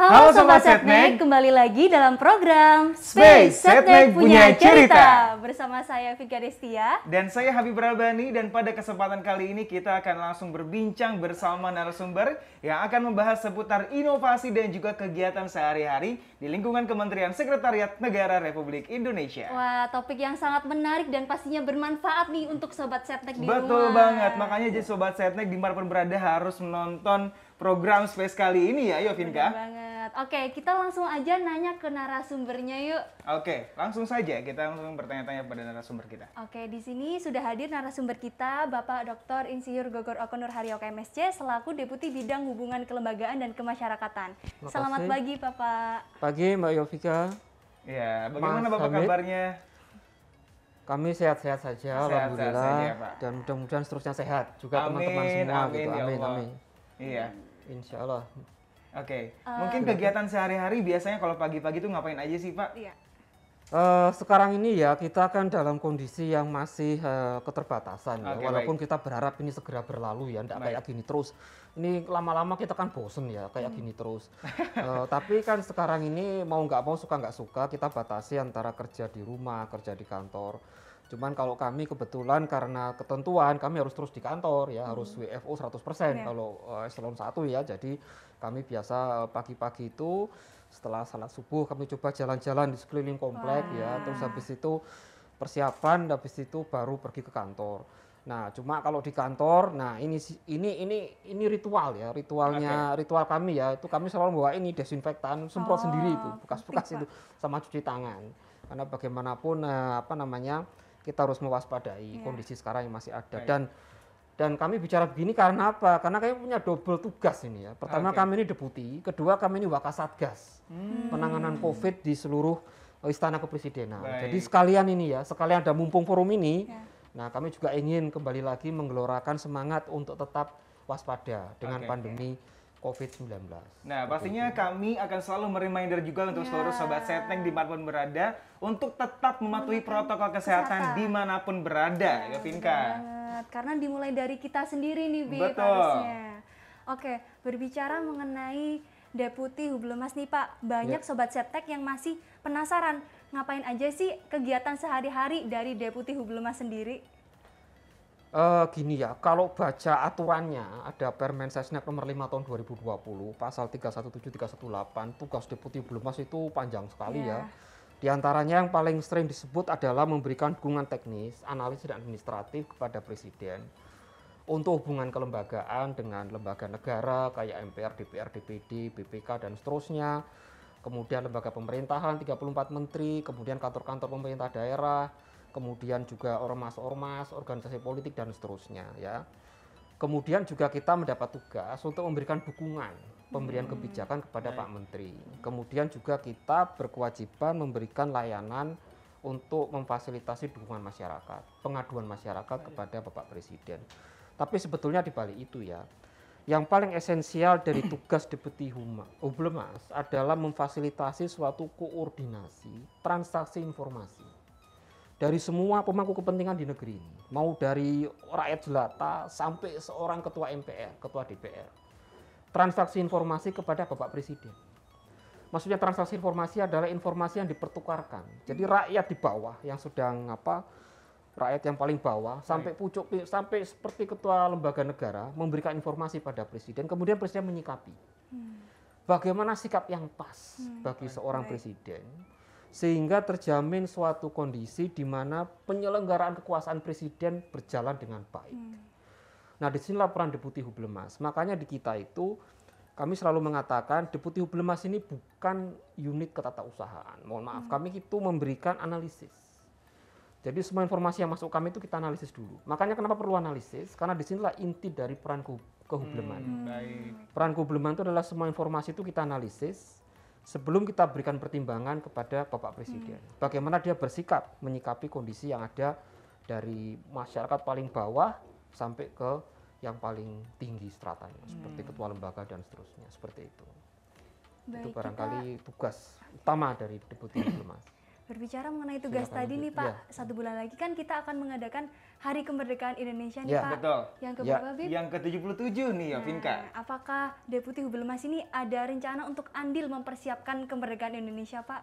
Halo, Halo Sobat Setnek, kembali lagi dalam program Space Setnek Punya Cerita. Cerita. Bersama saya Vika Destia. Dan saya Habib Rabani dan pada kesempatan kali ini kita akan langsung berbincang bersama narasumber yang akan membahas seputar inovasi dan juga kegiatan sehari-hari di lingkungan Kementerian Sekretariat Negara Republik Indonesia. Wah, topik yang sangat menarik dan pastinya bermanfaat nih untuk Sobat Setnek di Betul rumah. Betul banget, makanya jadi Sobat Setnek dimanapun berada harus menonton program space kali ini ya Yovinka. Benar banget. Oke, kita langsung aja nanya ke narasumbernya yuk. Oke, langsung saja kita langsung bertanya-tanya pada narasumber kita. Oke, di sini sudah hadir narasumber kita Bapak Dr. Insinyur Gogor Okonur Haryo, MSC selaku Deputi Bidang Hubungan Kelembagaan dan Kemasyarakatan. Makasih. Selamat pagi Bapak. Pagi Mbak Yovika. Ya, bagaimana Mas Bapak Samit. kabarnya? Kami sehat-sehat saja, sehat, alhamdulillah. Sehat saja, Pak. Dan mudah-mudahan seterusnya sehat juga teman-teman semua amin, gitu. Amin, ya amin. Iya. Insya Allah. Oke, okay. uh, eh, mungkin kegiatan sehari-hari biasanya kalau pagi-pagi itu ngapain aja sih Pak? Iya. Uh, sekarang ini ya kita kan dalam kondisi yang masih uh, keterbatasan ya. walaupun baik. kita berharap ini segera berlalu ya, tidak kayak gini terus. Ini lama-lama kita kan bosen ya kayak hmm. gini terus. uh, tapi kan sekarang ini mau nggak mau suka nggak suka kita batasi antara kerja di rumah, kerja di kantor Cuman kalau kami kebetulan karena ketentuan kami harus terus di kantor ya, hmm. harus WFO 100% yeah. kalau uh, eselon 1 ya. Jadi kami biasa eh, pagi-pagi itu setelah salat subuh kami coba jalan-jalan di sekeliling komplek ya. Wah. ya, terus habis itu persiapan habis itu baru pergi ke kantor. Nah, cuma kalau di kantor, nah ini ini ini ini ritual ya, ritualnya okay. ritual kami ya. Itu kami selalu bawa ini desinfektan, semprot oh, sendiri itu, bekas-bekas itu sama cuci tangan. Karena bagaimanapun eh, apa namanya? kita harus mewaspadai yeah. kondisi sekarang yang masih ada Baik. dan dan kami bicara begini karena apa? Karena kami punya double tugas ini ya. Pertama okay. kami ini deputi, kedua kami ini wakasatgas hmm. penanganan COVID di seluruh istana kepresidenan. Baik. Jadi sekalian ini ya, sekalian ada mumpung forum ini, yeah. nah kami juga ingin kembali lagi menggelorakan semangat untuk tetap waspada dengan okay. pandemi. Okay COVID-19. Nah, pastinya kami akan selalu mereminder juga untuk yeah. seluruh sobat di dimanapun berada untuk tetap mematuhi protokol kesehatan, kesehatan. dimanapun berada, ya, ya Karena dimulai dari kita sendiri nih, Bi, Betul. harusnya. Oke, berbicara mengenai Deputi Hublemas nih Pak, banyak ya. sobat Setek yang masih penasaran ngapain aja sih kegiatan sehari-hari dari Deputi Hublemas sendiri? Uh, gini ya, kalau baca aturannya ada Permen Sesnek nomor 5 tahun 2020 pasal 317-318 318 tugas deputi Blumas itu panjang sekali yeah. ya. Di antaranya yang paling sering disebut adalah memberikan dukungan teknis, analisis dan administratif kepada presiden untuk hubungan kelembagaan dengan lembaga negara kayak MPR, DPR, DPD, BPK dan seterusnya. Kemudian lembaga pemerintahan 34 menteri, kemudian kantor-kantor pemerintah daerah, kemudian juga ormas-ormas, organisasi politik dan seterusnya ya. Kemudian juga kita mendapat tugas untuk memberikan dukungan pemberian hmm. kebijakan kepada Baik. Pak Menteri. Kemudian juga kita berkewajiban memberikan layanan untuk memfasilitasi dukungan masyarakat, pengaduan masyarakat Baik. kepada Bapak Presiden. Tapi sebetulnya di balik itu ya, yang paling esensial dari tugas Deputi Humas oh, adalah memfasilitasi suatu koordinasi transaksi informasi dari semua pemangku kepentingan di negeri ini, mau dari rakyat jelata sampai seorang ketua MPR, ketua DPR. Transaksi informasi kepada Bapak Presiden. Maksudnya transaksi informasi adalah informasi yang dipertukarkan. Jadi rakyat di bawah yang sedang apa rakyat yang paling bawah sampai pucuk sampai seperti ketua lembaga negara memberikan informasi pada presiden, kemudian presiden menyikapi. Hmm. Bagaimana sikap yang pas hmm. bagi seorang presiden? sehingga terjamin suatu kondisi di mana penyelenggaraan kekuasaan presiden berjalan dengan baik. Hmm. Nah, disinilah peran Deputi Hublemas. Makanya di kita itu kami selalu mengatakan Deputi Hublemas ini bukan unit ketatausahaan. Mohon maaf, hmm. kami itu memberikan analisis. Jadi semua informasi yang masuk kami itu kita analisis dulu. Makanya kenapa perlu analisis? Karena di disinilah inti dari peran kehubleman. Hmm, Peran kehubleman itu adalah semua informasi itu kita analisis, sebelum kita berikan pertimbangan kepada Bapak Presiden. Hmm. Bagaimana dia bersikap menyikapi kondisi yang ada dari masyarakat paling bawah sampai ke yang paling tinggi stratanya hmm. seperti ketua lembaga dan seterusnya seperti itu. Baik, itu barangkali kita... tugas utama dari deputi diplomasi berbicara mengenai tugas Silakan tadi nih Pak, ya. satu bulan lagi kan kita akan mengadakan Hari Kemerdekaan Indonesia nih ya, Pak. Betul. Yang ke ya. Bib? Yang ke-77 nih ya, nah, Apakah Deputi Hubemas ini ada rencana untuk andil mempersiapkan kemerdekaan Indonesia, Pak?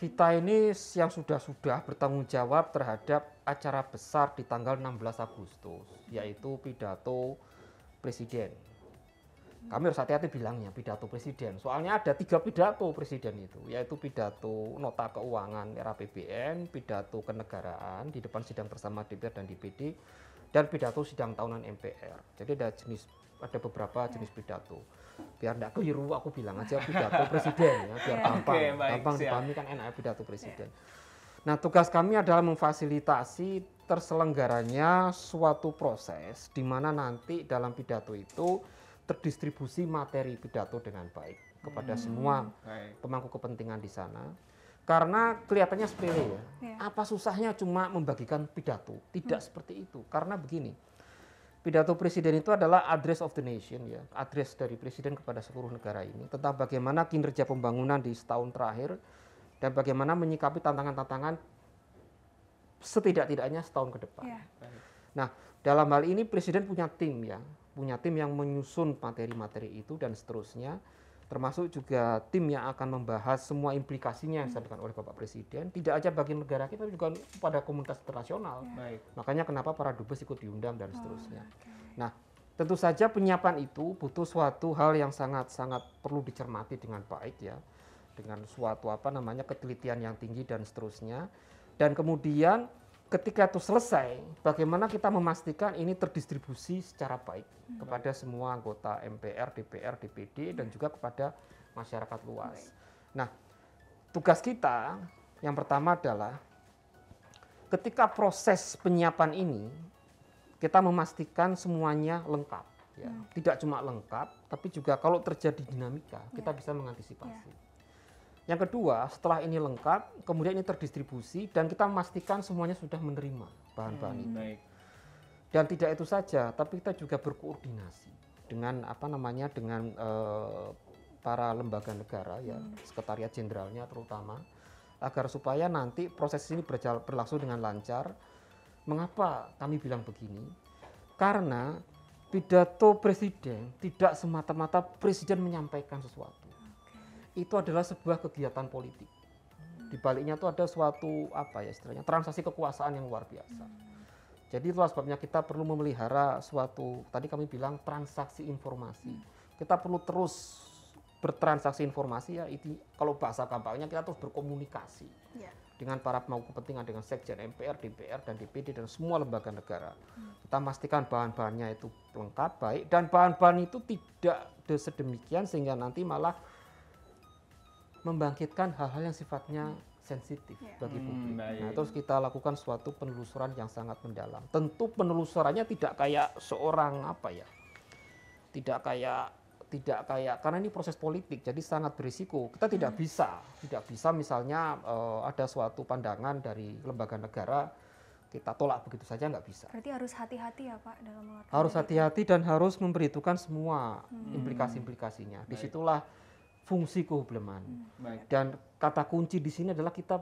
Kita ini yang sudah-sudah bertanggung jawab terhadap acara besar di tanggal 16 Agustus, yaitu pidato Presiden kami harus hati-hati bilangnya pidato presiden. Soalnya ada tiga pidato presiden itu, yaitu pidato nota keuangan era PBN, pidato kenegaraan di depan sidang bersama DPR dan DPD, dan pidato sidang tahunan MPR. Jadi ada jenis ada beberapa jenis pidato. Biar tidak keliru aku bilang aja pidato presiden ya, biar gampang. Okay, gampang dipahami kan enak pidato presiden. Nah, tugas kami adalah memfasilitasi terselenggaranya suatu proses di mana nanti dalam pidato itu terdistribusi materi pidato dengan baik kepada hmm, semua pemangku kepentingan di sana. Karena kelihatannya sepele ya. Iya. Apa susahnya cuma membagikan pidato? Tidak hmm. seperti itu. Karena begini. Pidato presiden itu adalah address of the nation ya, address dari presiden kepada seluruh negara ini tentang bagaimana kinerja pembangunan di setahun terakhir dan bagaimana menyikapi tantangan-tantangan setidak-tidaknya setahun ke depan. Yeah. Nah, dalam hal ini presiden punya tim ya, punya tim yang menyusun materi-materi itu dan seterusnya termasuk juga tim yang akan membahas semua implikasinya yang disampaikan oleh Bapak Presiden tidak aja bagi negara kita tapi juga pada komunitas internasional ya. makanya kenapa para dubes ikut diundang dan seterusnya oh, okay. nah tentu saja penyiapan itu butuh suatu hal yang sangat-sangat perlu dicermati dengan baik ya dengan suatu apa namanya ketelitian yang tinggi dan seterusnya dan kemudian ketika itu selesai, bagaimana kita memastikan ini terdistribusi secara baik hmm. kepada semua anggota MPR, DPR, DPD, hmm. dan juga kepada masyarakat luas. Baik. Nah, tugas kita yang pertama adalah ketika proses penyiapan ini, kita memastikan semuanya lengkap. Ya. Hmm. Tidak cuma lengkap, tapi juga kalau terjadi dinamika, kita ya. bisa mengantisipasi. Yeah. Yang kedua, setelah ini lengkap, kemudian ini terdistribusi dan kita memastikan semuanya sudah menerima bahan-bahan hmm. ini. Baik. Dan tidak itu saja, tapi kita juga berkoordinasi dengan apa namanya dengan eh, para lembaga negara ya, hmm. sekretariat jenderalnya terutama agar supaya nanti proses ini berjala, berlangsung dengan lancar. Mengapa kami bilang begini? Karena pidato presiden tidak semata-mata presiden menyampaikan sesuatu itu adalah sebuah kegiatan politik. Di baliknya itu ada suatu apa ya istilahnya transaksi kekuasaan yang luar biasa. Jadi itulah sebabnya kita perlu memelihara suatu tadi kami bilang transaksi informasi. Kita perlu terus bertransaksi informasi ya itu kalau bahasa kampanye kita terus berkomunikasi yeah. dengan para pemangku kepentingan dengan sekjen MPR, DPR dan DPD dan semua lembaga negara. Hmm. Kita pastikan bahan-bahannya itu lengkap baik dan bahan-bahan itu tidak sedemikian sehingga nanti malah membangkitkan hal-hal yang sifatnya hmm. sensitif yeah. bagi hmm, publik. Hmm, nah, terus kita lakukan suatu penelusuran yang sangat mendalam. Tentu penelusurannya tidak kayak seorang apa ya, tidak kayak tidak kayak karena ini proses politik jadi sangat berisiko kita tidak hmm. bisa tidak bisa misalnya uh, ada suatu pandangan dari lembaga negara kita tolak begitu saja nggak bisa. Berarti harus hati-hati ya Pak dalam Harus hati-hati dan harus memperhitungkan semua hmm. implikasi-implikasinya. Disitulah fungsi kehubeman. Hmm. Dan kata kunci di sini adalah kita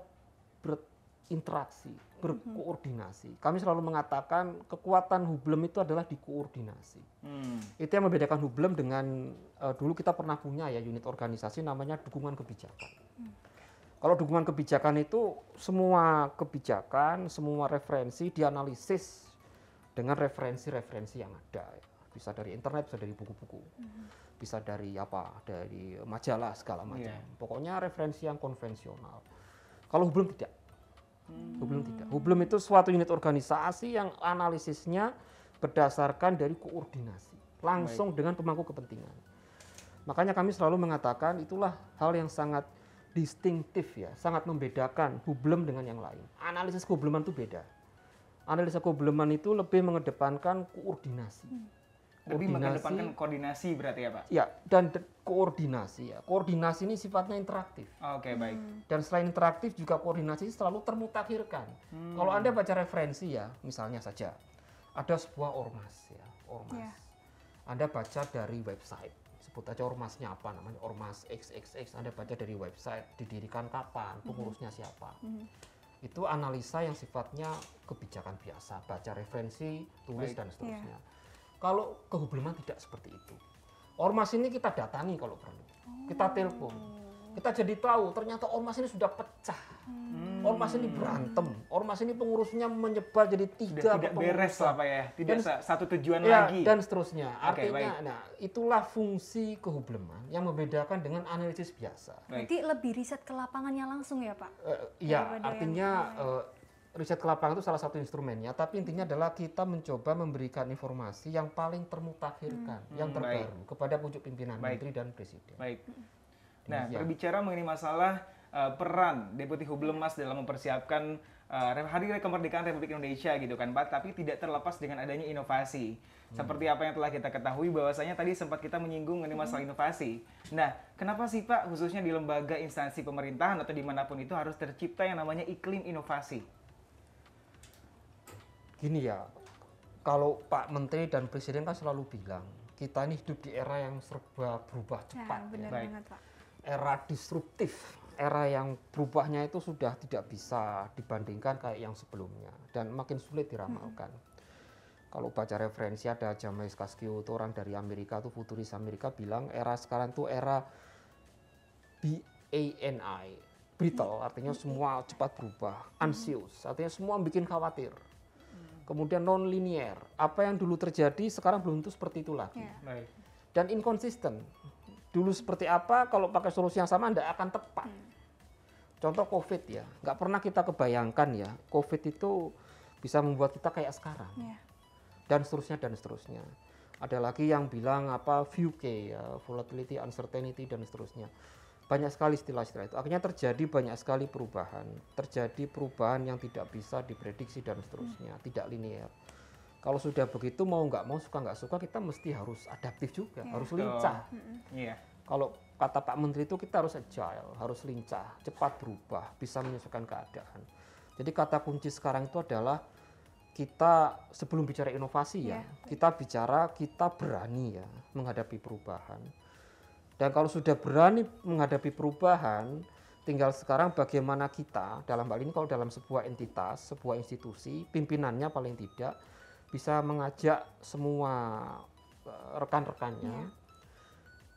berinteraksi, berkoordinasi. Hmm. Kami selalu mengatakan kekuatan hublem itu adalah di koordinasi. Hmm. Itu yang membedakan hublem dengan uh, dulu kita pernah punya ya unit organisasi namanya dukungan kebijakan. Hmm. Kalau dukungan kebijakan itu semua kebijakan, semua referensi dianalisis dengan referensi-referensi yang ada. Bisa dari internet, bisa dari buku-buku. Hmm bisa dari apa dari majalah segala iya. macam yeah. pokoknya referensi yang konvensional kalau hublum tidak hmm. hublum tidak hublum itu suatu unit organisasi yang analisisnya berdasarkan dari koordinasi langsung Baik. dengan pemangku kepentingan makanya kami selalu mengatakan itulah hal yang sangat distintif ya sangat membedakan hublum dengan yang lain analisis hubluman itu beda analisis hubluman itu lebih mengedepankan koordinasi hmm lebih mengedepankan koordinasi berarti ya Pak? Ya, dan koordinasi ya. Koordinasi ini sifatnya interaktif. Oke, okay, hmm. baik. Hmm. Dan selain interaktif juga koordinasi selalu termutakhirkan. Hmm. Kalau Anda baca referensi ya, misalnya saja ada sebuah ormas ya, ormas. Yeah. Anda baca dari website. Sebut aja ormasnya apa namanya? Ormas XXX. Anda baca dari website, didirikan kapan, hmm. pengurusnya hmm. siapa. Hmm itu analisa yang sifatnya kebijakan biasa, baca referensi, tulis Baik. dan seterusnya. Yeah. Kalau kehubungan tidak seperti itu. Ormas ini kita datangi kalau perlu. Kita oh. telepon. Kita jadi tahu ternyata ormas ini sudah pecah. Hmm. Ormas ini berantem. Ormas ini pengurusnya menyebar jadi tiga. tidak, tidak beres lah Pak ya. Tidak dan, satu tujuan ya, lagi. Dan seterusnya. Artinya, baik. nah itulah fungsi kehubungan yang membedakan dengan analisis biasa. Baik. Nanti lebih riset ke lapangannya langsung ya Pak? Uh, ya, artinya... Yang... Uh, eh, riset ke lapangan itu salah satu instrumennya, tapi intinya adalah kita mencoba memberikan informasi yang paling termutakhirkan, hmm. yang hmm. terbaru Baik. kepada pucuk pimpinan Baik. menteri dan presiden. Baik. Hmm. Nah, Demikian. berbicara mengenai masalah uh, peran Deputi Hublemas dalam mempersiapkan uh, Hari Kemerdekaan Republik Indonesia gitu kan, Pak, tapi tidak terlepas dengan adanya inovasi. Hmm. Seperti apa yang telah kita ketahui bahwasanya tadi sempat kita menyinggung mengenai masalah hmm. inovasi. Nah, kenapa sih Pak khususnya di lembaga instansi pemerintahan atau dimanapun itu harus tercipta yang namanya iklim inovasi? gini ya, kalau Pak Menteri dan Presiden kan selalu bilang kita ini hidup di era yang serba berubah ya, cepat. Ya, benar ya. banget Pak. Era disruptif, era yang berubahnya itu sudah tidak bisa dibandingkan kayak yang sebelumnya dan makin sulit diramalkan. Hmm. Kalau baca referensi ada James Cascio itu orang dari Amerika tuh futuris Amerika bilang era sekarang tuh era BANI, brittle artinya semua cepat berubah, anxious artinya semua bikin khawatir kemudian non linier. Apa yang dulu terjadi sekarang belum tentu seperti itu lagi. Yeah. Dan inkonsisten. Dulu seperti apa, kalau pakai solusi yang sama tidak akan tepat. Hmm. Contoh COVID ya, nggak pernah kita kebayangkan ya, COVID itu bisa membuat kita kayak sekarang. Yeah. Dan seterusnya dan seterusnya. Ada lagi yang bilang apa VUK ya, volatility, uncertainty dan seterusnya banyak sekali istilah-istilah itu. Akhirnya terjadi banyak sekali perubahan, terjadi perubahan yang tidak bisa diprediksi dan seterusnya, hmm. tidak linear. Kalau sudah begitu mau nggak mau suka nggak suka kita mesti harus adaptif juga, yeah. harus lincah. Hmm. Yeah. Kalau kata Pak Menteri itu kita harus agile, harus lincah, cepat berubah, bisa menyesuaikan keadaan. Jadi kata kunci sekarang itu adalah kita sebelum bicara inovasi ya, iya. kita bicara kita berani ya menghadapi perubahan dan kalau sudah berani menghadapi perubahan, tinggal sekarang bagaimana kita dalam hal ini kalau dalam sebuah entitas, sebuah institusi, pimpinannya paling tidak bisa mengajak semua eh, rekan-rekannya ya.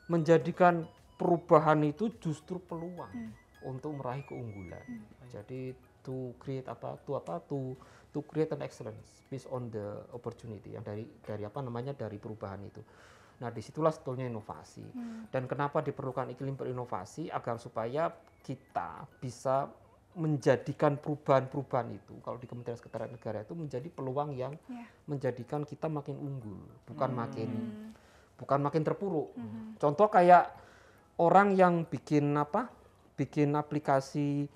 menjadikan perubahan itu justru peluang hmm. untuk meraih keunggulan. Hmm. Jadi to create apa to apa to to create an excellence based on the opportunity yang dari dari apa namanya dari perubahan itu. Nah, disitulah sebetulnya inovasi. Hmm. Dan kenapa diperlukan iklim berinovasi agar supaya kita bisa menjadikan perubahan-perubahan itu kalau di Kementerian Sekretariat Negara itu menjadi peluang yang yeah. menjadikan kita makin unggul, bukan hmm. makin bukan makin terpuruk. Hmm. Contoh kayak orang yang bikin apa? Bikin aplikasi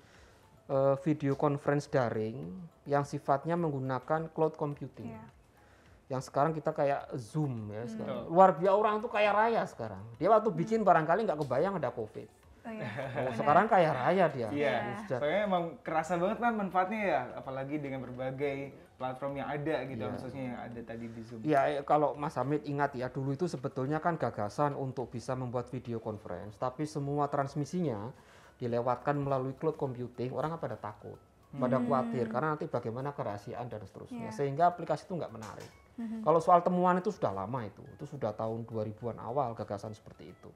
uh, video conference daring yang sifatnya menggunakan cloud computing. Yeah yang sekarang kita kayak zoom ya hmm. sekarang. Luar biasa orang tuh kayak raya sekarang. Dia waktu bikin barangkali nggak kebayang ada covid. Oh, iya. oh sekarang kaya raya dia. Iya. Yeah. Soalnya emang kerasa banget kan manfaatnya ya, apalagi dengan berbagai platform yang ada gitu, yeah. khususnya yang ada tadi di Zoom. Iya, eh, kalau Mas Hamid ingat ya, dulu itu sebetulnya kan gagasan untuk bisa membuat video conference, tapi semua transmisinya dilewatkan melalui cloud computing, orang pada takut, pada hmm. khawatir karena nanti bagaimana kerahasiaan dan seterusnya, yeah. sehingga aplikasi itu nggak menarik hmm Kalau soal temuan itu sudah lama itu, itu sudah tahun 2000-an awal gagasan seperti itu.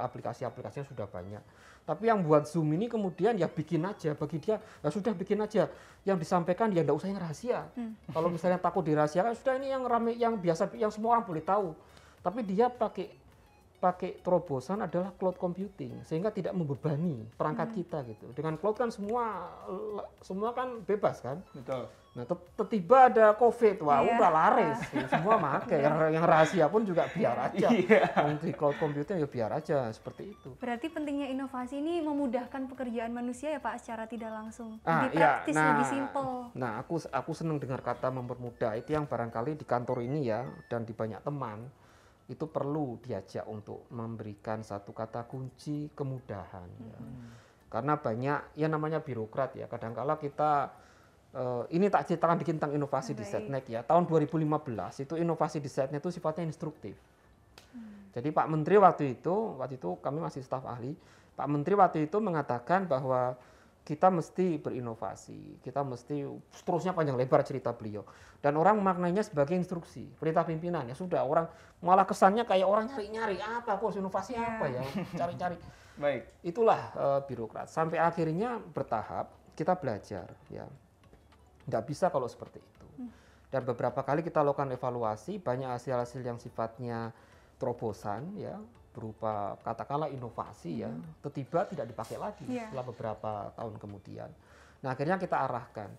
Aplikasi-aplikasinya sudah banyak. Tapi yang buat Zoom ini kemudian ya bikin aja, bagi dia ya sudah bikin aja. Yang disampaikan ya tidak usah yang rahasia. Mm. Kalau misalnya takut dirahasiakan, sudah ini yang rame, yang biasa, yang semua orang boleh tahu. Tapi dia pakai pakai terobosan adalah cloud computing sehingga tidak membebani perangkat hmm. kita gitu. Dengan cloud kan semua semua kan bebas kan? Betul. Nah, tiba ada COVID, wah yeah. udah laris, ah. ya, semua make. yang, yang rahasia pun juga biar aja. Yeah. Di cloud computing ya biar aja seperti itu. Berarti pentingnya inovasi ini memudahkan pekerjaan manusia ya Pak secara tidak langsung. Ah, lebih iya. praktis, nah, lebih simple. Nah, aku aku senang dengar kata mempermudah itu yang barangkali di kantor ini ya dan di banyak teman itu perlu diajak untuk memberikan satu kata kunci kemudahan. Mm -hmm. ya. Mm-hmm. Karena banyak ya namanya birokrat ya. Kadangkala kita Uh, ini tak ceritakan dikit tentang inovasi di setnek ya. Tahun 2015 itu inovasi di setnek itu sifatnya instruktif. Hmm. Jadi Pak Menteri waktu itu, waktu itu kami masih staf ahli, Pak Menteri waktu itu mengatakan bahwa kita mesti berinovasi, kita mesti seterusnya panjang lebar cerita beliau. Dan orang memaknainya sebagai instruksi, perintah pimpinan. Ya sudah, orang malah kesannya kayak orang nyari-nyari apa, kok inovasi ya. apa ya, cari-cari. Baik. Itulah uh, birokrat. Sampai akhirnya bertahap kita belajar ya Nggak bisa kalau seperti itu. Hmm. Dan beberapa kali kita lakukan evaluasi, banyak hasil-hasil yang sifatnya terobosan ya, berupa katakanlah inovasi ya, tiba-tiba hmm. tidak dipakai lagi yeah. setelah beberapa tahun kemudian. Nah akhirnya kita arahkan.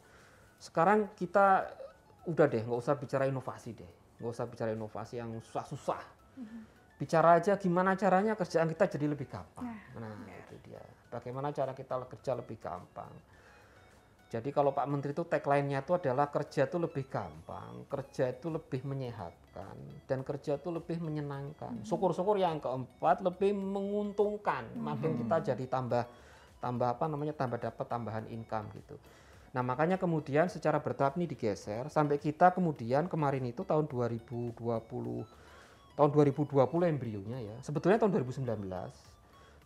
Sekarang kita udah deh, nggak usah bicara inovasi deh, nggak usah bicara inovasi yang susah-susah. Hmm. Bicara aja gimana caranya kerjaan kita jadi lebih gampang. Nah, nah yeah. itu dia. Bagaimana cara kita kerja lebih gampang jadi kalau Pak Menteri itu tagline-nya itu adalah kerja itu lebih gampang, kerja itu lebih menyehatkan, dan kerja itu lebih menyenangkan. Hmm. Syukur-syukur yang keempat lebih menguntungkan. Hmm. Makin kita hmm. jadi tambah tambah apa namanya tambah dapat tambahan income gitu. Nah makanya kemudian secara bertahap ini digeser sampai kita kemudian kemarin itu tahun 2020 tahun 2020 embrionya ya. Sebetulnya tahun 2019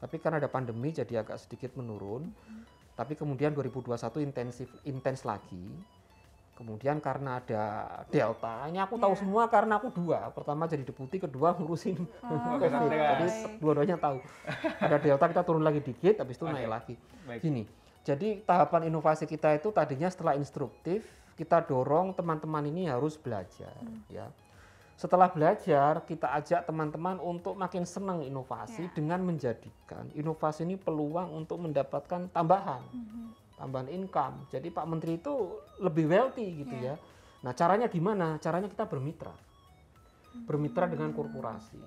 tapi karena ada pandemi jadi agak sedikit menurun. Hmm tapi kemudian 2021 intensif intens lagi. Kemudian karena ada delta, ini aku tahu yeah. semua karena aku dua. Pertama jadi deputi, kedua ngurusin oh, COVID. Okay. Jadi dua-duanya tahu. Ada delta kita turun lagi dikit, habis itu okay. naik lagi. Baik. Gini, jadi tahapan inovasi kita itu tadinya setelah instruktif, kita dorong teman-teman ini harus belajar. Hmm. ya setelah belajar kita ajak teman-teman untuk makin senang inovasi yeah. dengan menjadikan inovasi ini peluang untuk mendapatkan tambahan mm -hmm. tambahan income jadi Pak Menteri itu lebih wealthy gitu yeah. ya nah caranya gimana caranya kita bermitra bermitra hmm. dengan korporasi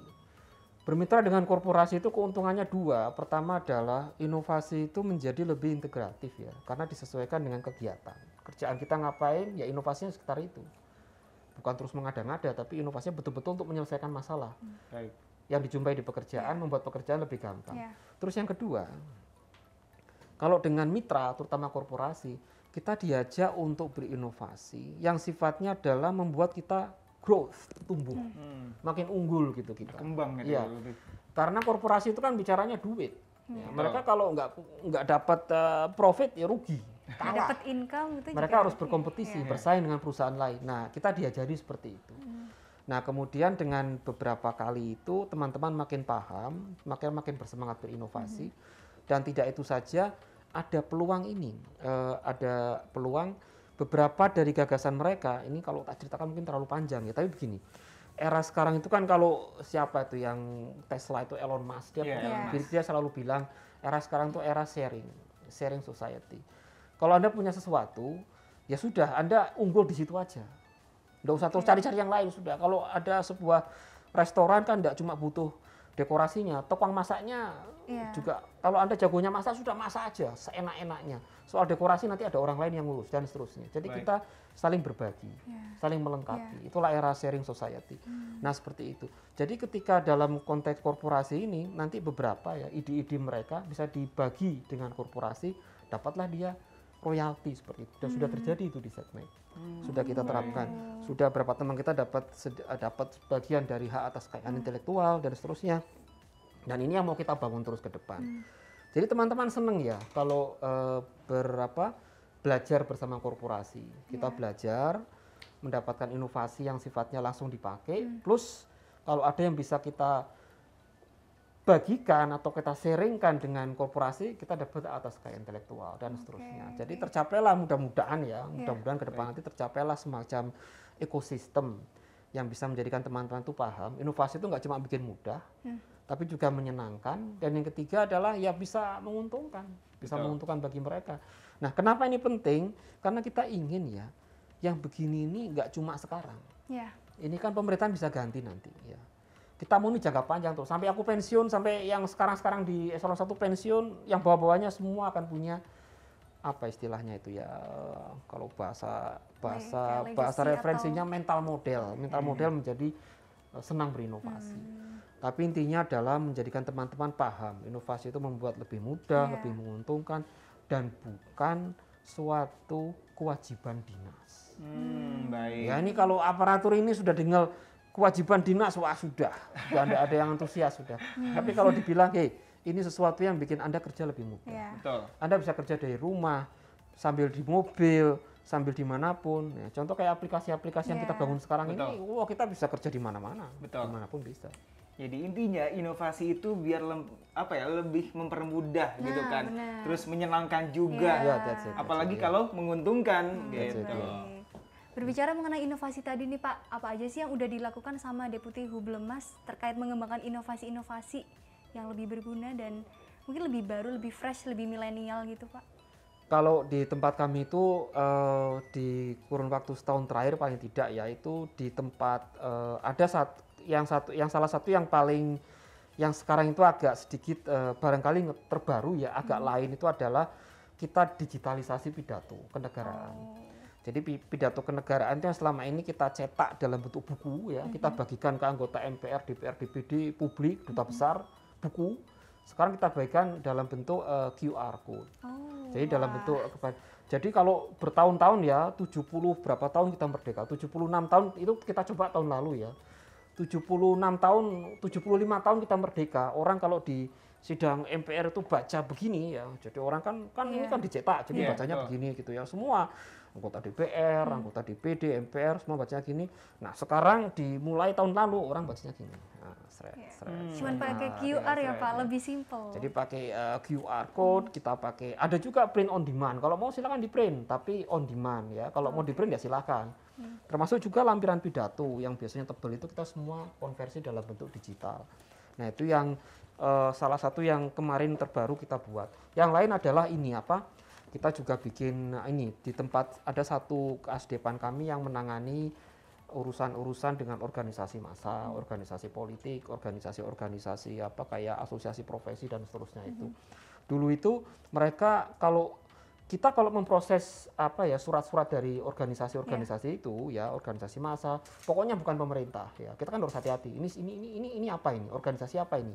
bermitra dengan korporasi itu keuntungannya dua pertama adalah inovasi itu menjadi lebih integratif ya karena disesuaikan dengan kegiatan kerjaan kita ngapain ya inovasinya sekitar itu bukan terus mengada-ngada tapi inovasinya betul-betul untuk menyelesaikan masalah hmm. Baik. yang dijumpai di pekerjaan ya. membuat pekerjaan lebih gampang Ya. terus yang kedua kalau dengan mitra terutama korporasi kita diajak untuk berinovasi yang sifatnya adalah membuat kita growth tumbuh hmm. hmm. makin unggul gitu kita kembang gitu ya. karena korporasi itu kan bicaranya duit hmm. ya, ya, mereka kalau nggak nggak dapat uh, profit ya rugi dapat income itu mereka harus berkompetisi iya. bersaing dengan perusahaan lain nah kita diajari seperti itu hmm. nah kemudian dengan beberapa kali itu teman-teman makin paham makin makin bersemangat berinovasi hmm. dan tidak itu saja ada peluang ini uh, ada peluang beberapa dari gagasan mereka ini kalau tak ceritakan mungkin terlalu panjang ya tapi begini era sekarang itu kan kalau siapa itu yang Tesla itu Elon Musk dia yeah. Kan Elon dia selalu bilang era sekarang itu era sharing sharing society kalau Anda punya sesuatu, ya sudah, Anda unggul di situ aja. Nggak usah terus iya. cari-cari yang lain sudah. Kalau ada sebuah restoran kan nggak cuma butuh dekorasinya, tokong masaknya yeah. juga. Kalau Anda jagonya masak sudah masak aja seenak-enaknya. Soal dekorasi nanti ada orang lain yang ngurus dan seterusnya. Jadi Baik. kita saling berbagi, yeah. saling melengkapi. Yeah. Itulah era sharing society. Mm. Nah, seperti itu. Jadi ketika dalam konteks korporasi ini nanti beberapa ya ide-ide mereka bisa dibagi dengan korporasi, dapatlah dia royalti seperti itu dan hmm. sudah terjadi itu di segmen hmm. sudah kita iya, terapkan iya, iya. sudah berapa teman kita dapat dapat bagian dari hak atas kekayaan hmm. intelektual dan seterusnya dan ini yang mau kita bangun terus ke depan hmm. jadi teman-teman seneng ya kalau uh, berapa belajar bersama korporasi kita yeah. belajar mendapatkan inovasi yang sifatnya langsung dipakai hmm. plus kalau ada yang bisa kita bagikan atau kita sharingkan dengan korporasi, kita dapat atas kayak intelektual dan seterusnya. Jadi tercapailah mudah-mudahan ya, iya. mudah-mudahan ke depan nanti tercapailah semacam ekosistem yang bisa menjadikan teman-teman itu paham, inovasi itu nggak cuma bikin mudah, hmm. tapi juga menyenangkan. Dan yang ketiga adalah ya bisa menguntungkan, bisa Betul. menguntungkan bagi mereka. Nah, kenapa ini penting? Karena kita ingin ya, yang begini ini nggak cuma sekarang. Yeah. Ini kan pemerintahan bisa ganti nanti ya kita mau ini jangka panjang tuh sampai aku pensiun sampai yang sekarang-sekarang di salah satu pensiun yang bawah-bawahnya semua akan punya apa istilahnya itu ya kalau bahasa bahasa bahasa referensinya atau... mental model mental hmm. model menjadi eh, senang berinovasi hmm. tapi intinya adalah menjadikan teman-teman paham inovasi itu membuat lebih mudah yeah. lebih menguntungkan dan bukan suatu kewajiban dinas hmm, baik ya ini kalau aparatur ini sudah dengar kewajiban dinas wah sudah sudah tidak ada yang antusias sudah hmm. tapi kalau dibilang hey ini sesuatu yang bikin anda kerja lebih mudah yeah. Betul. anda bisa kerja dari rumah sambil di mobil sambil dimanapun ya, contoh kayak aplikasi-aplikasi yeah. yang kita iya. bangun sekarang Betul. ini wah kita bisa kerja di mana-mana dimanapun bisa jadi intinya inovasi itu biar lem, apa ya lebih mempermudah nah, gitu kan bener. terus menyenangkan juga yeah. Yeah, it, apalagi iya. kalau menguntungkan hmm. gitu Berbicara mengenai inovasi tadi nih Pak, apa aja sih yang udah dilakukan sama Deputi Hublemas terkait mengembangkan inovasi-inovasi yang lebih berguna dan mungkin lebih baru, lebih fresh, lebih milenial gitu Pak? Kalau di tempat kami itu uh, di kurun waktu setahun terakhir paling tidak ya itu di tempat uh, ada satu yang satu yang salah satu yang paling yang sekarang itu agak sedikit uh, barangkali terbaru ya agak hmm. lain itu adalah kita digitalisasi pidato kenegaraan. Oh jadi pidato kenegaraan itu yang selama ini kita cetak dalam bentuk buku ya, kita mm-hmm. bagikan ke anggota MPR, DPR, DPD, publik, duta mm-hmm. besar, buku. Sekarang kita bagikan dalam bentuk uh, eh, QR code. Oh, jadi wah. dalam bentuk jadi kalau bertahun-tahun ya 70 berapa tahun kita merdeka, 76 tahun itu kita coba tahun lalu ya. 76 tahun, 75 tahun kita merdeka. Orang kalau di sidang MPR itu baca begini ya. Jadi orang kan kan yeah. ini kan dicetak, jadi yeah, bacanya oh. begini gitu ya. Semua anggota DPR, hmm. anggota DPD, MPR semua bacanya gini. Nah sekarang dimulai tahun lalu orang bacanya gini. Nah, seret, yeah. seret, hmm. Cuman ah, pakai QR ya, ya pak, lebih simple. Jadi pakai uh, eh, QR hmm. code, hmm. kita pakai. Ada juga print on demand. Kalau mau silakan di print, tapi on demand ya. Kalau okay. mau hmm. di print ya silakan. Hmm. Termasuk juga lampiran pidato yang biasanya tebal itu kita semua konversi dalam bentuk digital. Nah itu yang uh, salah satu yang kemarin terbaru kita buat. Yang lain adalah ini apa? kita juga bikin nah, ini di tempat ada satu keasdepan kami yang menangani urusan-urusan dengan organisasi massa, hmm. organisasi politik, organisasi-organisasi apa kayak asosiasi profesi dan seterusnya hmm. itu. Dulu itu mereka kalau kita kalau memproses apa ya surat-surat dari organisasi-organisasi yeah. itu ya organisasi massa, pokoknya bukan pemerintah ya. Kita kan harus hati-hati. ini ini ini ini apa ini? Organisasi apa ini?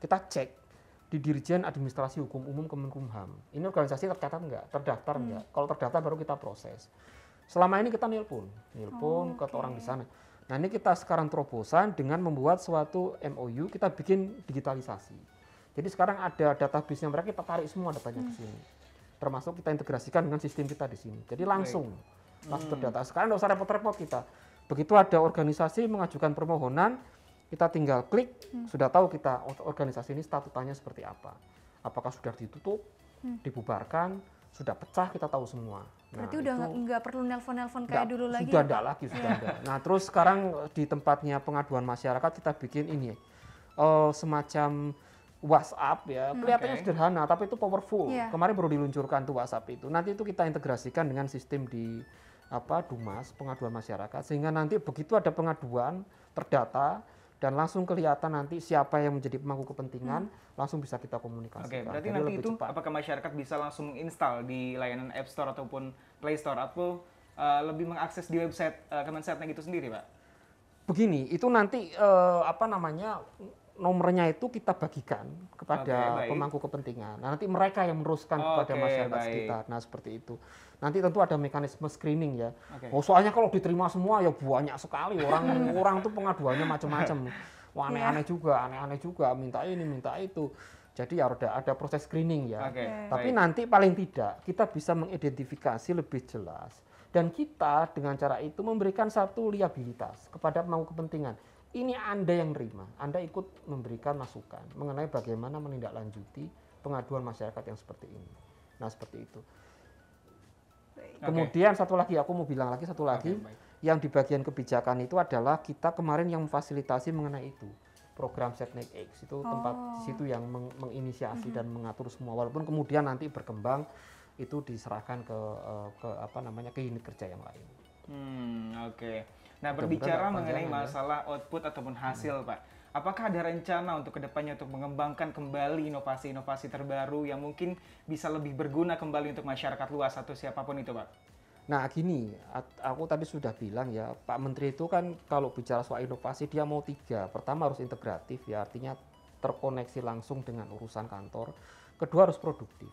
Kita cek di Dirjen Administrasi Hukum Umum Kemenkumham. Ini organisasi tercatat enggak? Terdaftar hmm. enggak? Kalau terdaftar baru kita proses. Selama ini kita nelpon, nelpon oh, ke okay. orang di sana. Nah, ini kita sekarang terobosan dengan membuat suatu MOU, kita bikin digitalisasi. Jadi sekarang ada database yang mereka, kita tarik semua datanya hmm. ke sini. Termasuk kita integrasikan dengan sistem kita di sini. Jadi langsung Baik. langsung hmm. terdata. Sekarang nggak usah repot-repot kita. Begitu ada organisasi mengajukan permohonan, kita tinggal klik, hmm. sudah tahu kita organisasi ini statutanya seperti apa. Apakah sudah ditutup, hmm. dibubarkan, sudah pecah kita tahu semua. Nah, Berarti udah nggak perlu nelpon-nelpon kayak dulu lagi. Sudah enggak ya, lagi, sudah ada. Iya. Nah, terus sekarang eh, di tempatnya pengaduan masyarakat kita bikin ini uh, semacam WhatsApp ya. Hmm. Kelihatannya okay. sederhana tapi itu powerful. Yeah. Kemarin baru diluncurkan tuh WhatsApp itu. Nanti itu kita integrasikan dengan sistem di apa Dumas pengaduan masyarakat sehingga nanti begitu ada pengaduan terdata dan langsung kelihatan nanti siapa yang menjadi pemangku kepentingan hmm. langsung bisa kita komunikasikan. Oke, okay, berarti Jadi nanti itu cepat. apakah masyarakat bisa langsung install di layanan App Store ataupun Play Store atau uh, lebih mengakses di website uh, Kemensetnek itu sendiri, Pak? Begini, itu nanti uh, apa namanya nomornya itu kita bagikan kepada okay, pemangku kepentingan. Nah, nanti mereka yang meneruskan okay, kepada masyarakat baik. sekitar. Nah, seperti itu. Nanti tentu ada mekanisme screening ya. Okay. Oh, soalnya kalau diterima semua ya banyak sekali orang orang tuh pengaduannya macam-macam. Wah, iya. aneh-aneh juga, aneh-aneh juga, minta ini, minta itu. Jadi ya ada ada proses screening ya. Okay, Tapi baik. nanti paling tidak kita bisa mengidentifikasi lebih jelas dan kita dengan cara itu memberikan satu liabilitas kepada pemangku kepentingan ini Anda yang terima. Anda ikut memberikan masukan mengenai bagaimana menindaklanjuti pengaduan masyarakat yang seperti ini. Nah, seperti itu. Okay. Kemudian satu lagi aku mau bilang lagi satu lagi okay, yang di bagian kebijakan itu adalah kita kemarin yang memfasilitasi mengenai itu program Setnek X itu oh. tempat situ yang meng menginisiasi mm -hmm. dan mengatur semua walaupun kemudian nanti berkembang itu diserahkan ke eh, ke apa namanya ke unit kerja yang lain. Hmm, oke. Okay. Nah, berbicara mengenai ya. masalah output ataupun hasil, hmm. Pak. Apakah ada rencana untuk kedepannya untuk mengembangkan kembali inovasi-inovasi terbaru yang mungkin bisa lebih berguna kembali untuk masyarakat luas atau siapapun itu, Pak? Nah, gini, aku tadi sudah bilang ya, Pak Menteri itu kan kalau bicara soal inovasi dia mau tiga. Pertama harus integratif ya, artinya terkoneksi langsung dengan urusan kantor. Kedua harus produktif.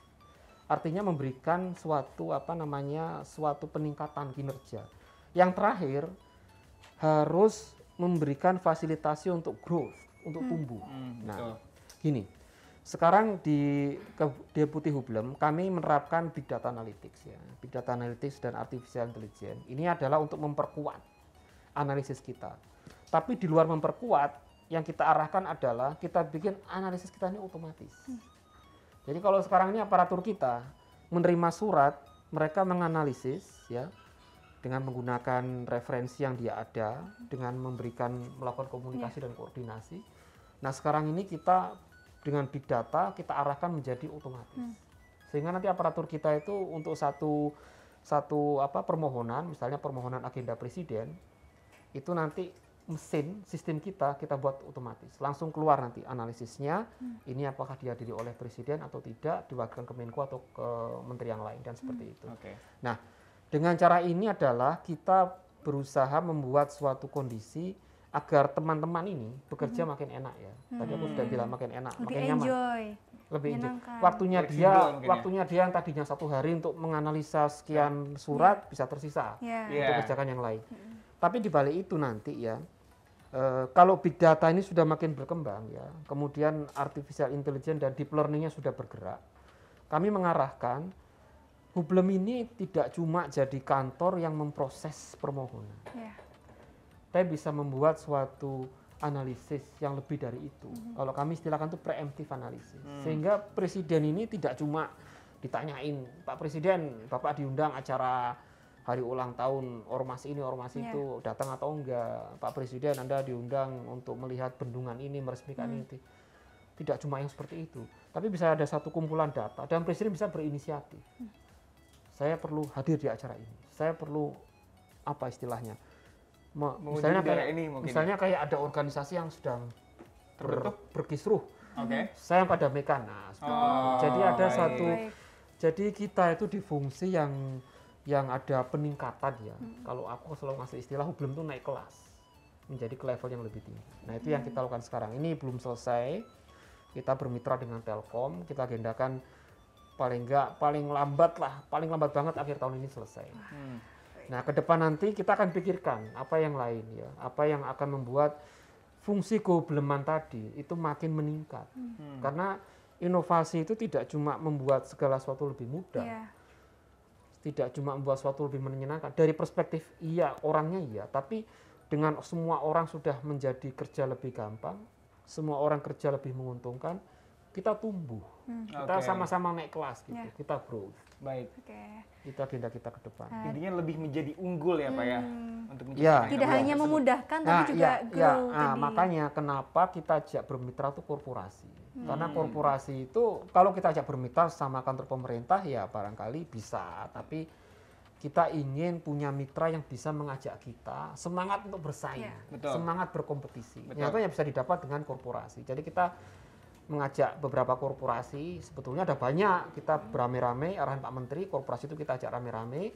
Artinya memberikan suatu apa namanya suatu peningkatan kinerja. Yang terakhir harus memberikan fasilitasi untuk growth, untuk hmm. tumbuh. Hmm, nah, gini. Sekarang di Deputi Hublem kami menerapkan Big Data Analytics ya. Big Data Analytics dan Artificial Intelligence. Ini adalah untuk memperkuat analisis kita. Tapi di luar memperkuat, yang kita arahkan adalah kita bikin analisis kita ini otomatis. Hmm. Jadi kalau sekarang ini aparatur kita menerima surat, mereka menganalisis ya, dengan menggunakan referensi yang dia ada, dengan memberikan melakukan komunikasi ya. dan koordinasi. Nah, sekarang ini kita dengan big data kita arahkan menjadi otomatis. Hmm. Sehingga nanti aparatur kita itu untuk satu satu apa permohonan, misalnya permohonan agenda presiden, itu nanti mesin sistem kita kita buat otomatis langsung keluar nanti analisisnya hmm. ini apakah dihadiri oleh presiden atau tidak diwakilkan Menko atau ke menteri yang lain dan seperti hmm. itu. Okay. Nah dengan cara ini adalah kita berusaha membuat suatu kondisi agar teman-teman ini bekerja hmm. makin enak ya. Tadi aku mm-hmm. sudah bilang makin enak, lebih makin enjoy. nyaman. Lebih enjoy. Waktunya Lebih dia, ya. waktunya dia yang tadinya satu hari untuk menganalisa sekian ya. surat yeah. bisa tersisa yeah. Ya. untuk yeah. yang lain. Tapi di balik itu nanti ya, e, kalau big data ini sudah makin berkembang ya, kemudian artificial intelligence dan deep learningnya sudah bergerak, kami mengarahkan Hublem ini tidak cuma jadi kantor yang memproses permohonan. Yeah. Tapi bisa membuat suatu analisis yang lebih dari itu. Mm -hmm. Kalau kami istilahkan itu preemptif analisis. Mm. Sehingga presiden ini tidak cuma ditanyain, Pak Presiden, Bapak diundang acara hari ulang tahun ormas ini ormas yeah. itu datang atau enggak Pak Presiden Anda diundang untuk melihat bendungan ini meresmikan mm. ini tidak cuma yang seperti itu tapi bisa ada satu kumpulan data dan Presiden bisa berinisiatif Mm saya perlu hadir di acara ini saya perlu apa istilahnya Me, misalnya kayak ini mungkin. Ya. misalnya kayak ada organisasi yang sedang ber, berkisruh okay. saya pada mekanas. oh, jadi ada baik. satu jadi kita itu di fungsi yang yang ada peningkatan ya hmm. kalau aku selalu ngasih istilah belum tuh naik kelas menjadi ke level yang lebih tinggi nah itu hmm. yang kita lakukan sekarang ini belum selesai kita bermitra dengan Telkom kita agendakan paling enggak paling lambat lah paling lambat banget akhir tahun ini selesai. Hmm. Nah ke depan nanti kita akan pikirkan apa yang lain ya apa yang akan membuat fungsi gobleman tadi itu makin meningkat hmm. hmm. karena inovasi itu tidak cuma membuat segala sesuatu lebih mudah. Yeah tidak cuma membuat sesuatu lebih menyenangkan dari perspektif iya orangnya iya tapi dengan semua orang sudah menjadi kerja lebih gampang semua orang kerja lebih menguntungkan kita tumbuh, hmm. kita sama-sama okay. naik kelas gitu, yeah. kita growth. Baik. Okay. Itu agenda kita ke depan. Uh, Intinya lebih menjadi unggul ya, hmm. Pak ya, hmm. untuk ya, menjadi yeah. tidak hanya tersebut. memudahkan nah, tapi juga ya, grow. Ya. Nah, makanya kenapa kita ajak bermitra itu korporasi. Hmm. Karena korporasi itu kalau kita ajak bermitra sama kantor pemerintah ya barangkali bisa, tapi kita ingin punya mitra yang bisa mengajak kita semangat untuk bersaing, yeah. Ya. semangat berkompetisi. Betul. yang bisa didapat dengan korporasi. Jadi kita mengajak beberapa korporasi sebetulnya ada banyak kita beramai-ramai arahan Pak Menteri korporasi itu kita ajak ramai-ramai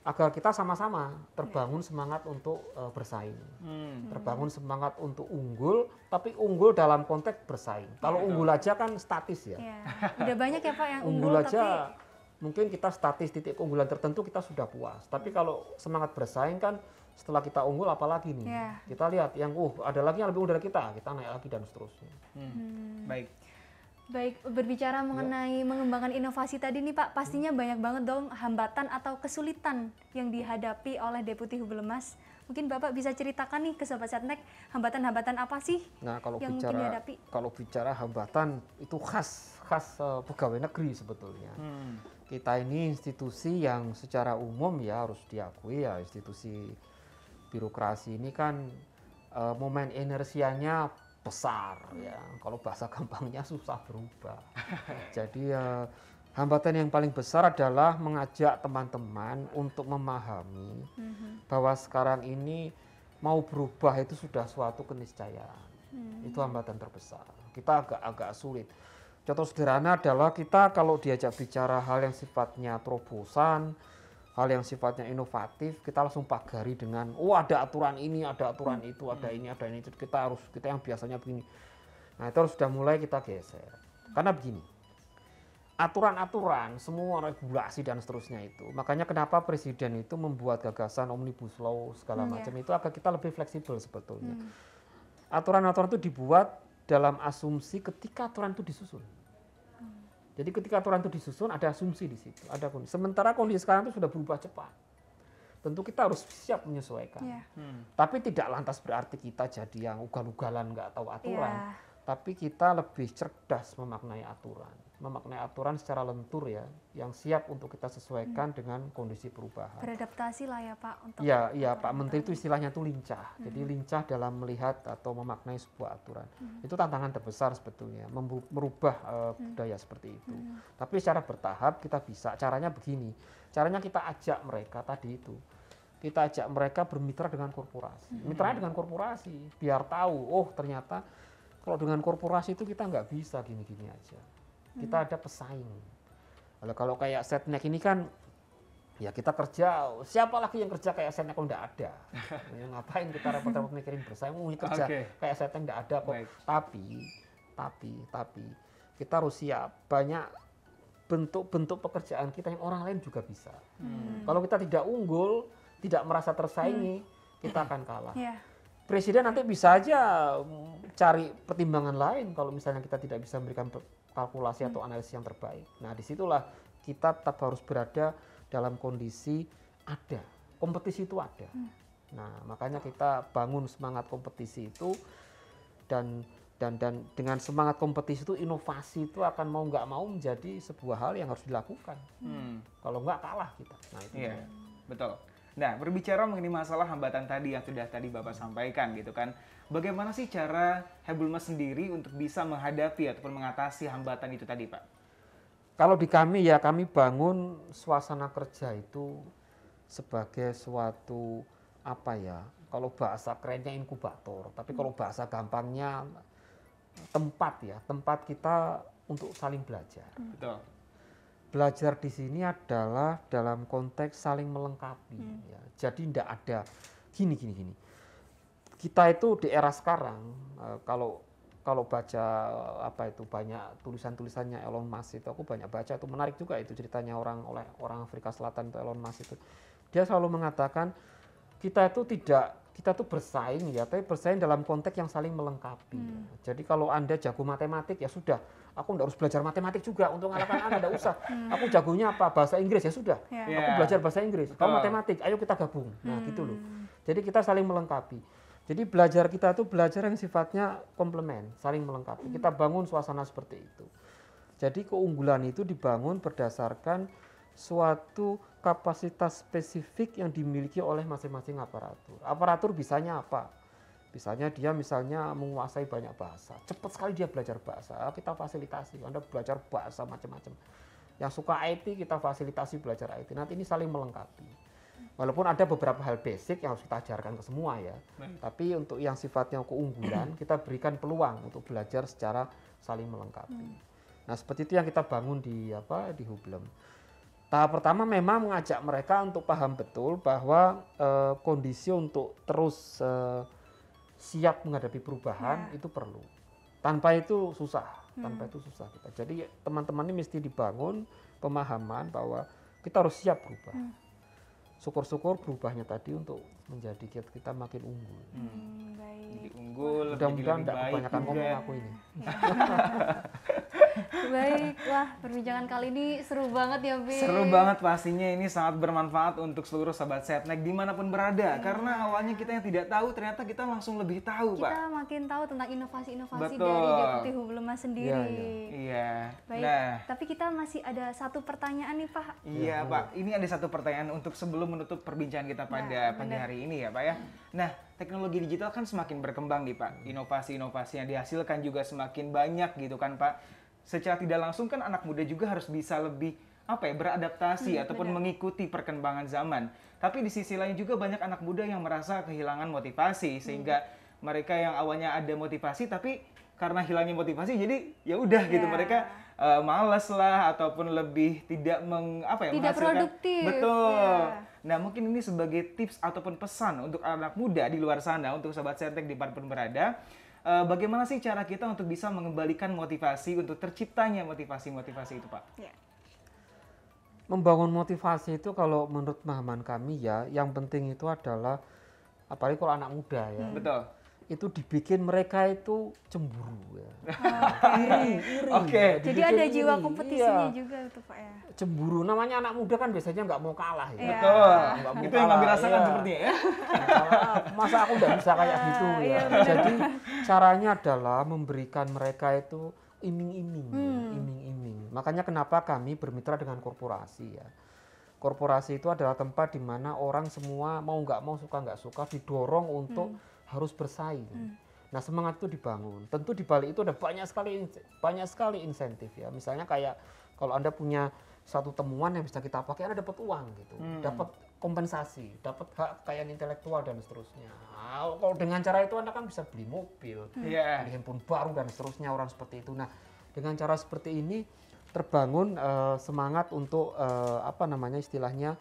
agar kita sama-sama terbangun semangat untuk uh, bersaing hmm. terbangun semangat untuk unggul tapi unggul dalam konteks bersaing kalau iya. unggul aja kan statis ya, ya. udah banyak ya Pak yang unggul, unggul aja tapi... mungkin kita statis titik keunggulan tertentu kita sudah puas tapi kalau semangat bersaing kan setelah kita unggul apalagi nih yeah. kita lihat yang uh ada lagi yang lebih unggul dari kita kita naik lagi dan seterusnya hmm. hmm. baik Baik, berbicara ya. mengenai ya. mengembangkan inovasi tadi nih Pak, pastinya banyak banget dong hambatan atau kesulitan yang dihadapi oleh Deputi Hubelemas. Mungkin Bapak bisa ceritakan nih ke Sobat Setnek, hambatan-hambatan apa sih nah, kalau yang bicara, dihadapi? Kalau bicara hambatan, itu khas, khas uh, pegawai negeri sebetulnya. Hmm. Kita ini institusi yang secara umum ya harus diakui ya institusi birokrasi ini kan e, momen inersianya besar ya. Kalau bahasa gampangnya susah berubah. Jadi e, hambatan yang paling besar adalah mengajak teman-teman untuk memahami mm-hmm. bahwa sekarang ini mau berubah itu sudah suatu keniscayaan. Mm-hmm. Itu hambatan terbesar. Kita agak-agak sulit. Contoh sederhana adalah kita kalau diajak bicara hal yang sifatnya terobosan, hal yang sifatnya inovatif kita langsung pagari dengan oh ada aturan ini ada aturan itu ada ini ada ini kita harus kita yang biasanya begini nah itu harus sudah mulai kita geser karena begini aturan-aturan semua regulasi dan seterusnya itu makanya kenapa presiden itu membuat gagasan omnibus law segala hmm, ya. macam ya. itu agar kita lebih fleksibel sebetulnya hmm. aturan-aturan hmm. itu dibuat dalam asumsi ketika aturan itu disusun jadi ketika aturan itu disusun ada asumsi di situ, ada kondisi. Sementara kondisi sekarang itu sudah berubah cepat. Tentu kita harus siap menyesuaikan. Yeah. Hmm. Tapi tidak lantas berarti kita jadi yang ugal-ugalan nggak tahu aturan. Yeah. Tapi kita lebih cerdas memaknai aturan memaknai aturan secara lentur ya, yang siap untuk kita sesuaikan hmm. dengan kondisi perubahan. Beradaptasi lah ya Pak untuk. Ya, ya Pak Menteri itu istilahnya itu lincah. Hmm. Jadi lincah dalam melihat atau memaknai sebuah aturan. Hmm. Itu tantangan terbesar sebetulnya, merubah uh, hmm. budaya seperti itu. Hmm. Tapi secara bertahap kita bisa. Caranya begini, caranya kita ajak mereka tadi itu kita ajak mereka bermitra dengan korporasi. Hmm. Mitranya dengan korporasi, biar tahu, oh ternyata kalau dengan korporasi itu kita nggak bisa gini-gini aja kita hmm. ada pesaing. Kalau kalau kayak setnek ini kan ya kita kerja siapa lagi yang kerja kayak setnek kalau nggak ada ya, ngapain kita repot-repot mikirin bersaing mau kerja okay. kayak setnek nggak ada kok Baik. tapi tapi tapi kita harus siap banyak bentuk-bentuk pekerjaan kita yang orang lain juga bisa hmm. kalau kita tidak unggul tidak merasa tersaingi hmm. kita akan kalah yeah. presiden nanti bisa aja mm, cari pertimbangan lain kalau misalnya kita tidak bisa memberikan kalkulasi atau hmm. analisis yang terbaik. Nah, disitulah kita tetap harus berada dalam kondisi ada. Kompetisi itu ada. Hmm. Nah, makanya kita bangun semangat kompetisi itu dan dan dan dengan semangat kompetisi itu inovasi itu akan mau nggak mau menjadi sebuah hal yang harus dilakukan. Hmm. Kalau nggak kalah kita. Nah, itu yeah. Betul. Nah, berbicara mengenai masalah hambatan tadi yang sudah tadi Bapak sampaikan gitu kan. Bagaimana sih cara Hebulmas sendiri untuk bisa menghadapi ataupun mengatasi hambatan itu tadi, Pak? Kalau di kami ya kami bangun suasana kerja itu sebagai suatu apa ya? Kalau bahasa kerennya inkubator, tapi kalau bahasa gampangnya tempat ya, tempat kita untuk saling belajar. Betul belajar di sini adalah dalam konteks saling melengkapi. Hmm. Ya. Jadi tidak ada gini gini gini. Kita itu di era sekarang eh, kalau kalau baca eh, apa itu banyak tulisan-tulisannya Elon Musk itu aku banyak baca itu menarik juga itu ceritanya orang oleh orang Afrika Selatan itu Elon Musk itu dia selalu mengatakan kita itu tidak kita tuh bersaing ya tapi bersaing dalam konteks yang saling melengkapi hmm. jadi kalau anda jago matematik ya sudah aku nggak harus belajar matematik juga untuk mengalahkan Anda, nggak usah. Hmm. Aku jagonya apa? Bahasa Inggris ya sudah. Yeah. Aku ya. belajar bahasa Inggris, kamu oh. matematik, ayo kita gabung. Nah, hmm. gitu loh. Jadi kita saling melengkapi. Jadi belajar kita itu belajar yang sifatnya komplement, saling melengkapi. Hmm. Kita bangun suasana seperti itu. Jadi keunggulan itu dibangun berdasarkan suatu kapasitas spesifik yang dimiliki oleh masing-masing aparatur. Aparatur bisanya apa? Misalnya dia misalnya menguasai banyak bahasa, cepat sekali dia belajar bahasa, kita fasilitasi, Anda belajar bahasa macam-macam. Yang suka IT kita fasilitasi belajar IT. Nanti ini saling melengkapi. Walaupun ada beberapa hal basic yang harus kita ajarkan ke semua ya, tapi untuk yang sifatnya keunggulan kita berikan peluang untuk belajar secara saling melengkapi. Hmm. Nah seperti itu yang kita bangun di apa di Hublem. Tahap pertama memang mengajak mereka untuk paham betul bahwa eh, kondisi untuk terus eh, siap menghadapi perubahan ya. itu perlu. Tanpa itu susah, tanpa hmm. itu susah kita. Jadi teman-teman ini mesti dibangun pemahaman bahwa kita harus siap berubah. Hmm. Syukur-syukur berubahnya tadi untuk menjadi kita, kita makin unggul. Hmm. hmm baik. Jadi unggul, mudah-mudahan tidak kebanyakan ngomong aku ini. Baik, wah perbincangan kali ini seru banget ya, Bi. Seru banget pastinya ini sangat bermanfaat untuk seluruh sahabat setnek dimanapun berada. Hmm. Karena awalnya kita yang tidak tahu, ternyata kita langsung lebih tahu, kita Pak. Kita makin tahu tentang inovasi-inovasi dari Deputi Hublema sendiri. Iya. Ya. Baik, nah. tapi kita masih ada satu pertanyaan nih, Pak. Iya, iya. Pak. Ini ada satu pertanyaan untuk sebelum menutup perbincangan kita pada nah, pagi hari ini ya, Pak ya. Nah, teknologi digital kan semakin berkembang nih Pak. Inovasi-inovasi yang dihasilkan juga semakin banyak gitu kan Pak secara tidak langsung kan anak muda juga harus bisa lebih apa ya beradaptasi hmm, ataupun benar. mengikuti perkembangan zaman. Tapi di sisi lain juga banyak anak muda yang merasa kehilangan motivasi hmm. sehingga hmm. mereka yang awalnya ada motivasi tapi karena hilangnya motivasi jadi ya udah yeah. gitu iya. mereka uh, males lah ataupun lebih tidak meng apa ya tidak produktif betul yeah. nah mungkin ini sebagai tips ataupun pesan untuk anak muda di luar sana untuk sahabat sentek di pun berada uh, bagaimana sih cara kita untuk bisa mengembalikan motivasi untuk terciptanya motivasi-motivasi itu, Pak? Ya. Membangun motivasi itu kalau menurut pemahaman kami ya, yang penting itu adalah apalagi kalau anak muda ya. Hmm. Betul itu dibikin mereka itu cemburu ya. iri, iri. Oke. Okay. Jadi ada jiwa kompetisinya iya. juga itu Pak ya. Cemburu namanya anak muda kan biasanya nggak mau kalah ya. Iya. Betul. Nah, mau itu kalah, yang kami rasakan iya. seperti ya. Masa aku nggak bisa kayak iya, gitu ya. Iya, Jadi caranya adalah memberikan mereka itu iming-iming, hmm. iming-iming. Makanya kenapa kami bermitra dengan korporasi ya korporasi itu adalah tempat di mana orang semua mau nggak mau suka nggak suka didorong untuk hmm harus bersaing. Hmm. Nah semangat itu dibangun. Tentu di balik itu ada banyak sekali banyak sekali insentif ya. Misalnya kayak kalau anda punya satu temuan yang bisa kita pakai, anda dapat uang gitu, hmm. dapat kompensasi, dapat hak kekayaan intelektual dan seterusnya. Nah, kalau dengan cara itu anda kan bisa beli mobil, hmm. yeah. beli handphone baru dan seterusnya orang seperti itu. Nah dengan cara seperti ini terbangun uh, semangat untuk uh, apa namanya istilahnya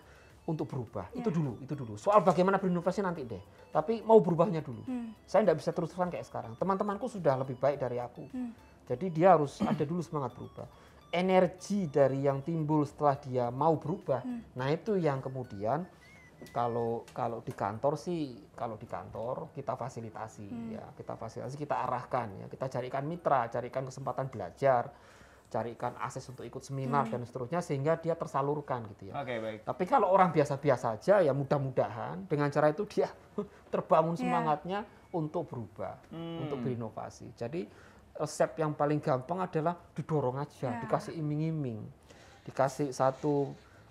untuk berubah. Yeah. Itu dulu, itu dulu. Soal bagaimana berinovasi nanti deh. Tapi mau berubahnya dulu. Hmm. Saya tidak bisa terus-terusan kayak sekarang. Teman-temanku sudah lebih baik dari aku. Hmm. Jadi dia harus ada dulu semangat berubah. Energi dari yang timbul setelah dia mau berubah. Hmm. Nah, itu yang kemudian kalau kalau di kantor sih kalau di kantor kita fasilitasi hmm. ya, kita fasilitasi, kita arahkan ya, kita carikan mitra, carikan kesempatan belajar carikan akses untuk ikut seminar hmm. dan seterusnya sehingga dia tersalurkan gitu ya. Oke okay, baik. Tapi kalau orang biasa-biasa aja ya mudah-mudahan dengan cara itu dia terbangun yeah. semangatnya untuk berubah, hmm. untuk berinovasi. Jadi resep yang paling gampang adalah didorong aja, yeah. dikasih iming-iming, dikasih satu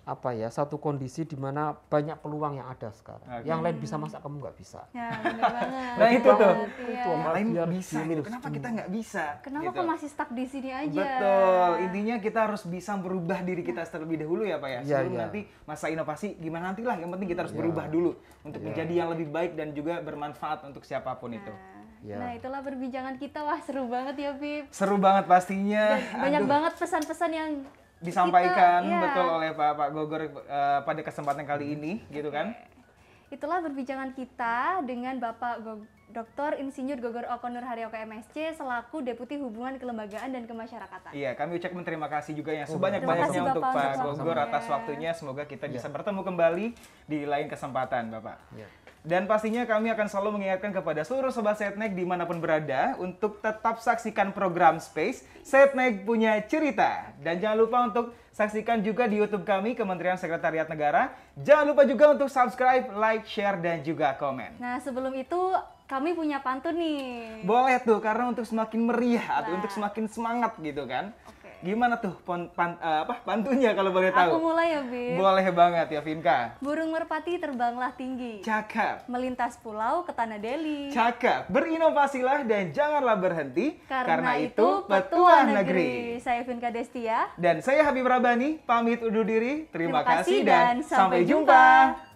apa ya satu kondisi di mana banyak peluang yang ada sekarang. Okay. Yang lain bisa masak kamu nggak bisa. Ya, nah itu tuh. Itu iya. yang lain bisa. Gitu. Kenapa kita nggak bisa? Kenapa gitu. kok masih stuck di sini aja? Betul. Intinya kita harus bisa berubah diri kita terlebih dahulu ya pak ya. Iya, Sebelum ya, nanti masa inovasi gimana nanti lah Yang penting kita harus ya. berubah dulu untuk ya. menjadi yang lebih baik dan juga bermanfaat untuk siapapun nah. itu. Ya. Nah itulah perbincangan kita wah seru banget ya bib Seru banget pastinya. Dan banyak Aduh. banget pesan-pesan yang disampaikan kita, ya. betul oleh Pak Pak Gogor uh, pada kesempatan kali hmm. ini gitu kan. Itulah perbincangan kita dengan Bapak Gog Dr. Insinyur Gogor Okonur Haryoko MSC selaku Deputi Hubungan Kelembagaan dan Kemasyarakatan. Iya, kami ucapkan terima kasih juga yang oh, sebanyak banyak untuk Pak Gogor atas waktunya. Semoga kita ya. bisa bertemu kembali di lain kesempatan, Bapak. Ya. Dan pastinya kami akan selalu mengingatkan kepada seluruh sobat Setnek dimanapun berada untuk tetap saksikan program Space Setnek punya cerita. Dan jangan lupa untuk saksikan juga di YouTube kami Kementerian Sekretariat Negara. Jangan lupa juga untuk subscribe, like, share, dan juga komen. Nah sebelum itu kami punya pantun nih. Boleh tuh karena untuk semakin meriah, nah. untuk semakin semangat gitu kan. Oke. Gimana tuh pon, pan, uh, apa pantunya kalau boleh tahu? Aku mulai ya, Bin. Boleh banget ya, Vinka. Burung merpati terbanglah tinggi. Cakap. Melintas pulau ke tanah Deli Cakap. Berinovasilah dan janganlah berhenti karena, karena itu petua negeri. negeri. Saya Vinka Destia dan saya Habib Rabani pamit undur diri. Terima, Terima kasih dan, sampai jumpa. jumpa.